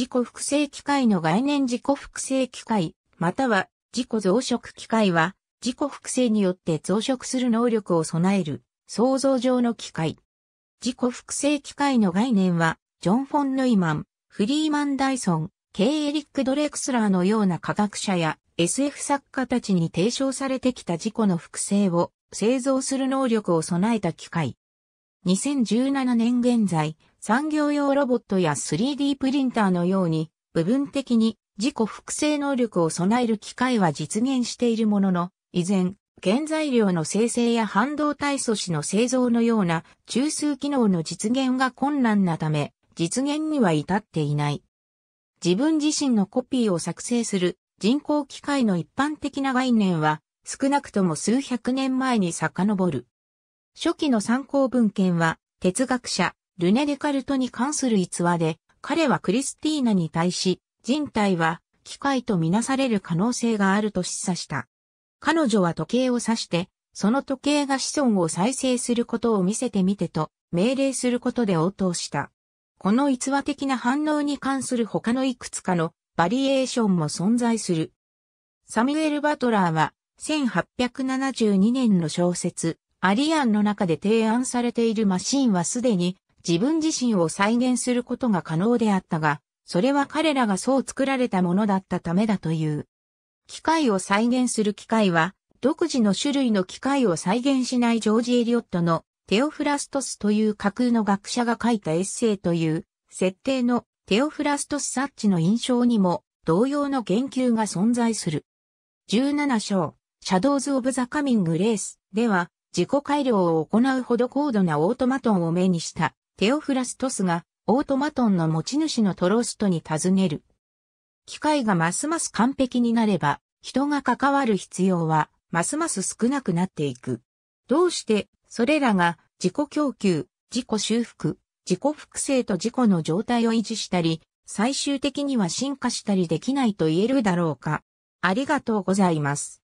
自己複製機械の概念自己複製機械、または自己増殖機械は、自己複製によって増殖する能力を備える、創造上の機械。自己複製機械の概念は、ジョン・フォン・ヌイマン、フリーマン・ダイソン、ケイ・エリック・ドレクスラーのような科学者や SF 作家たちに提唱されてきた自己の複製を製造する能力を備えた機械。2017年現在、産業用ロボットや 3D プリンターのように、部分的に自己複製能力を備える機械は実現しているものの、依然、原材料の生成や半導体素子の製造のような中枢機能の実現が困難なため、実現には至っていない。自分自身のコピーを作成する人工機械の一般的な概念は少なくとも数百年前に遡る。初期の参考文献は哲学者、ルネ・デカルトに関する逸話で、彼はクリスティーナに対し、人体は機械とみなされる可能性があると示唆した。彼女は時計を指して、その時計が子孫を再生することを見せてみてと命令することで応答した。この逸話的な反応に関する他のいくつかのバリエーションも存在する。サミュエル・バトラーは1872年の小説アリアンの中で提案されているマシンはすでに自分自身を再現することが可能であったが、それは彼らがそう作られたものだったためだという。機械を再現する機械は、独自の種類の機械を再現しないジョージ・エリオットのテオフラストスという架空の学者が書いたエッセイという設定のテオフラストスサッチの印象にも同様の言及が存在する。17章、シャドウズ・オブ・ザ・カミング・レースでは自己改良を行うほど高度なオートマトンを目にしたテオフラストスがオートマトンの持ち主のトロストに尋ねる。機械がますます完璧になれば、人が関わる必要は、ますます少なくなっていく。どうして、それらが自己供給、自己修復、自己複製と自己の状態を維持したり、最終的には進化したりできないと言えるだろうか。ありがとうございます。